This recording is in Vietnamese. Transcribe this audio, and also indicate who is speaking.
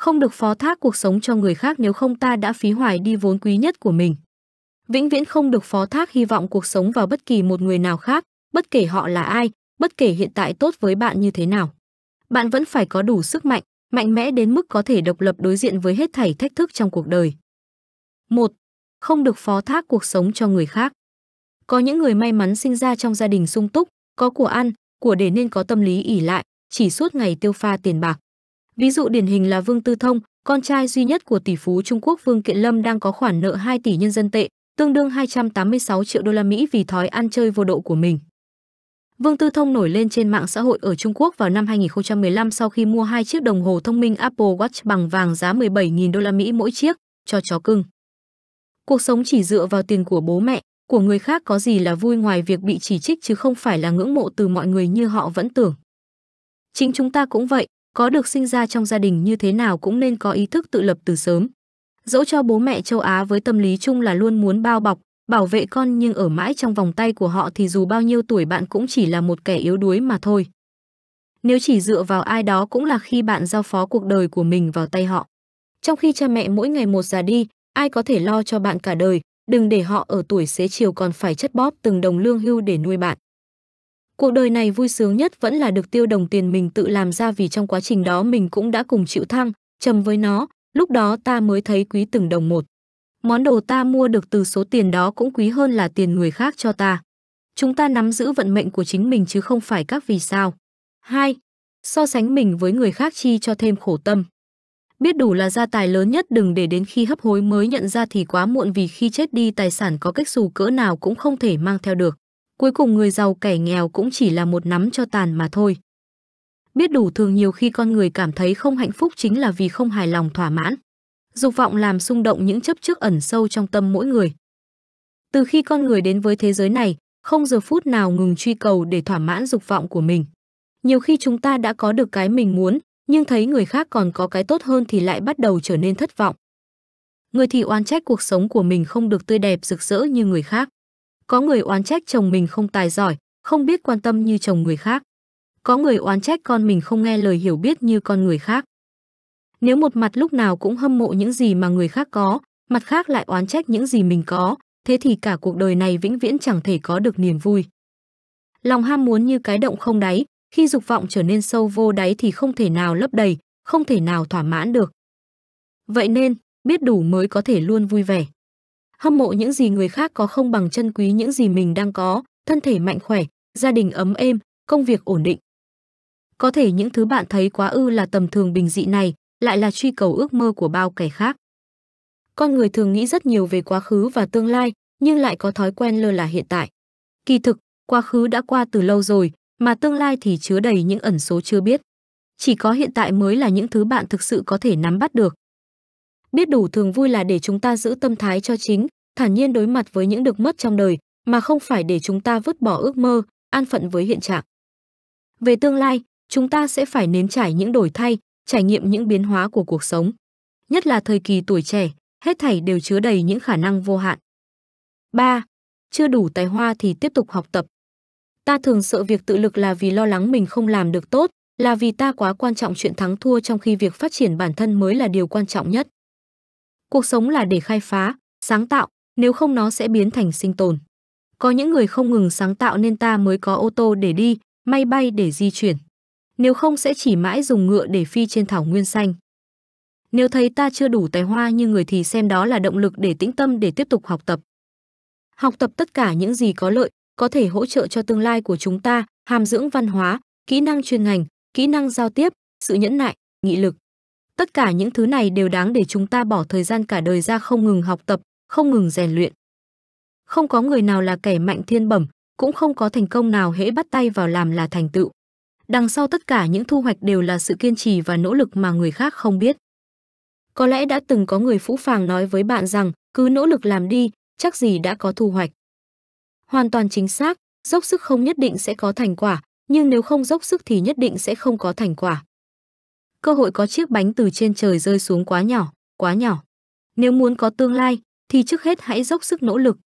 Speaker 1: không được phó thác cuộc sống cho người khác nếu không ta đã phí hoài đi vốn quý nhất của mình. Vĩnh viễn không được phó thác hy vọng cuộc sống vào bất kỳ một người nào khác, bất kể họ là ai, bất kể hiện tại tốt với bạn như thế nào. Bạn vẫn phải có đủ sức mạnh, mạnh mẽ đến mức có thể độc lập đối diện với hết thảy thách thức trong cuộc đời. 1. Không được phó thác cuộc sống cho người khác. Có những người may mắn sinh ra trong gia đình sung túc, có của ăn, của để nên có tâm lý ỉ lại, chỉ suốt ngày tiêu pha tiền bạc. Ví dụ điển hình là Vương Tư Thông, con trai duy nhất của tỷ phú Trung Quốc Vương Kiện Lâm đang có khoản nợ 2 tỷ nhân dân tệ, tương đương 286 triệu đô la Mỹ vì thói ăn chơi vô độ của mình. Vương Tư Thông nổi lên trên mạng xã hội ở Trung Quốc vào năm 2015 sau khi mua hai chiếc đồng hồ thông minh Apple Watch bằng vàng giá 17.000 đô la Mỹ mỗi chiếc cho chó cưng. Cuộc sống chỉ dựa vào tiền của bố mẹ, của người khác có gì là vui ngoài việc bị chỉ trích chứ không phải là ngưỡng mộ từ mọi người như họ vẫn tưởng. Chính chúng ta cũng vậy, có được sinh ra trong gia đình như thế nào cũng nên có ý thức tự lập từ sớm. Dẫu cho bố mẹ châu Á với tâm lý chung là luôn muốn bao bọc, bảo vệ con nhưng ở mãi trong vòng tay của họ thì dù bao nhiêu tuổi bạn cũng chỉ là một kẻ yếu đuối mà thôi. Nếu chỉ dựa vào ai đó cũng là khi bạn giao phó cuộc đời của mình vào tay họ. Trong khi cha mẹ mỗi ngày một già đi, ai có thể lo cho bạn cả đời, đừng để họ ở tuổi xế chiều còn phải chất bóp từng đồng lương hưu để nuôi bạn. Cuộc đời này vui sướng nhất vẫn là được tiêu đồng tiền mình tự làm ra vì trong quá trình đó mình cũng đã cùng chịu thăng, trầm với nó, lúc đó ta mới thấy quý từng đồng một. Món đồ ta mua được từ số tiền đó cũng quý hơn là tiền người khác cho ta. Chúng ta nắm giữ vận mệnh của chính mình chứ không phải các vì sao. 2. So sánh mình với người khác chi cho thêm khổ tâm. Biết đủ là gia tài lớn nhất đừng để đến khi hấp hối mới nhận ra thì quá muộn vì khi chết đi tài sản có cách dù cỡ nào cũng không thể mang theo được cuối cùng người giàu kẻ nghèo cũng chỉ là một nắm cho tàn mà thôi. Biết đủ thường nhiều khi con người cảm thấy không hạnh phúc chính là vì không hài lòng thỏa mãn. Dục vọng làm xung động những chấp trước ẩn sâu trong tâm mỗi người. Từ khi con người đến với thế giới này, không giờ phút nào ngừng truy cầu để thỏa mãn dục vọng của mình. Nhiều khi chúng ta đã có được cái mình muốn, nhưng thấy người khác còn có cái tốt hơn thì lại bắt đầu trở nên thất vọng. Người thì oan trách cuộc sống của mình không được tươi đẹp rực rỡ như người khác. Có người oán trách chồng mình không tài giỏi, không biết quan tâm như chồng người khác. Có người oán trách con mình không nghe lời hiểu biết như con người khác. Nếu một mặt lúc nào cũng hâm mộ những gì mà người khác có, mặt khác lại oán trách những gì mình có, thế thì cả cuộc đời này vĩnh viễn chẳng thể có được niềm vui. Lòng ham muốn như cái động không đáy, khi dục vọng trở nên sâu vô đáy thì không thể nào lấp đầy, không thể nào thỏa mãn được. Vậy nên, biết đủ mới có thể luôn vui vẻ hâm mộ những gì người khác có không bằng chân quý những gì mình đang có, thân thể mạnh khỏe, gia đình ấm êm, công việc ổn định. Có thể những thứ bạn thấy quá ư là tầm thường bình dị này lại là truy cầu ước mơ của bao kẻ khác. Con người thường nghĩ rất nhiều về quá khứ và tương lai, nhưng lại có thói quen lơ là hiện tại. Kỳ thực, quá khứ đã qua từ lâu rồi, mà tương lai thì chứa đầy những ẩn số chưa biết. Chỉ có hiện tại mới là những thứ bạn thực sự có thể nắm bắt được, biết đủ thường vui là để chúng ta giữ tâm thái cho chính, thản nhiên đối mặt với những được mất trong đời, mà không phải để chúng ta vứt bỏ ước mơ, an phận với hiện trạng. Về tương lai, chúng ta sẽ phải nếm trải những đổi thay, trải nghiệm những biến hóa của cuộc sống. Nhất là thời kỳ tuổi trẻ, hết thảy đều chứa đầy những khả năng vô hạn. 3. Chưa đủ tài hoa thì tiếp tục học tập. Ta thường sợ việc tự lực là vì lo lắng mình không làm được tốt, là vì ta quá quan trọng chuyện thắng thua trong khi việc phát triển bản thân mới là điều quan trọng nhất. Cuộc sống là để khai phá, sáng tạo, nếu không nó sẽ biến thành sinh tồn. Có những người không ngừng sáng tạo nên ta mới có ô tô để đi, máy bay để di chuyển. Nếu không sẽ chỉ mãi dùng ngựa để phi trên thảo nguyên xanh. Nếu thấy ta chưa đủ tài hoa như người thì xem đó là động lực để tĩnh tâm để tiếp tục học tập. Học tập tất cả những gì có lợi, có thể hỗ trợ cho tương lai của chúng ta, hàm dưỡng văn hóa, kỹ năng chuyên ngành, kỹ năng giao tiếp, sự nhẫn nại, nghị lực. Tất cả những thứ này đều đáng để chúng ta bỏ thời gian cả đời ra không ngừng học tập, không ngừng rèn luyện. Không có người nào là kẻ mạnh thiên bẩm, cũng không có thành công nào hễ bắt tay vào làm là thành tựu. Đằng sau tất cả những thu hoạch đều là sự kiên trì và nỗ lực mà người khác không biết. Có lẽ đã từng có người phũ phàng nói với bạn rằng, cứ nỗ lực làm đi, chắc gì đã có thu hoạch. Hoàn toàn chính xác, dốc sức không nhất định sẽ có thành quả, nhưng nếu không dốc sức thì nhất định sẽ không có thành quả cơ hội có chiếc bánh từ trên trời rơi xuống quá nhỏ, quá nhỏ. Nếu muốn có tương lai, thì trước hết hãy dốc sức nỗ lực,